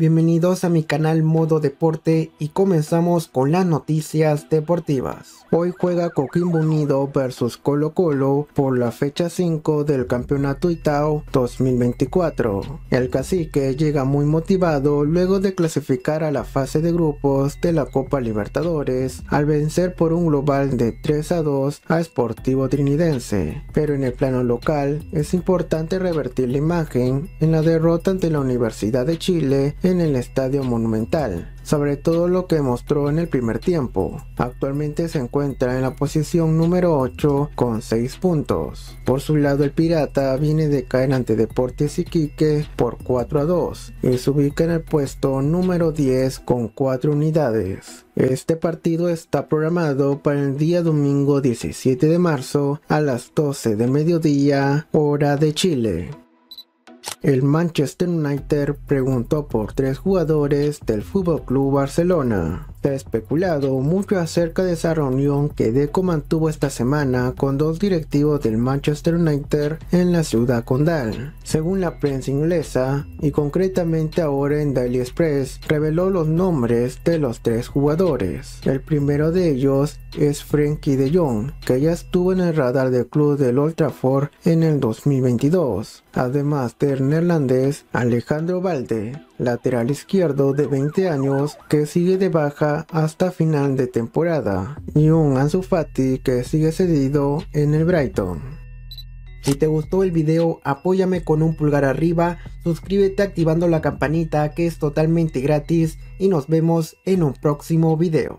Bienvenidos a mi canal Modo Deporte y comenzamos con las noticias deportivas. Hoy juega Coquimbo Unido versus Colo Colo por la fecha 5 del Campeonato Itao 2024. El cacique llega muy motivado luego de clasificar a la fase de grupos de la Copa Libertadores al vencer por un global de 3 a 2 a Sportivo Trinidense. Pero en el plano local es importante revertir la imagen en la derrota ante la Universidad de Chile en el Estadio Monumental, sobre todo lo que mostró en el primer tiempo. Actualmente se encuentra en la posición número 8 con 6 puntos. Por su lado el Pirata viene de caer ante Deportes Iquique por 4 a 2 y se ubica en el puesto número 10 con 4 unidades. Este partido está programado para el día domingo 17 de marzo a las 12 de mediodía hora de Chile. El Manchester United preguntó por tres jugadores del Fútbol Club Barcelona. Se ha especulado mucho acerca de esa reunión que Deco mantuvo esta semana con dos directivos del Manchester United en la ciudad condal. Según la prensa inglesa, y concretamente ahora en Daily Express, reveló los nombres de los tres jugadores. El primero de ellos es Frankie de Jong, que ya estuvo en el radar del club del Old Trafford en el 2022, además del neerlandés Alejandro Valde, lateral izquierdo de 20 años que sigue de baja hasta final de temporada, y un Anzufati que sigue cedido en el Brighton. Si te gustó el video, apóyame con un pulgar arriba, suscríbete activando la campanita que es totalmente gratis y nos vemos en un próximo video.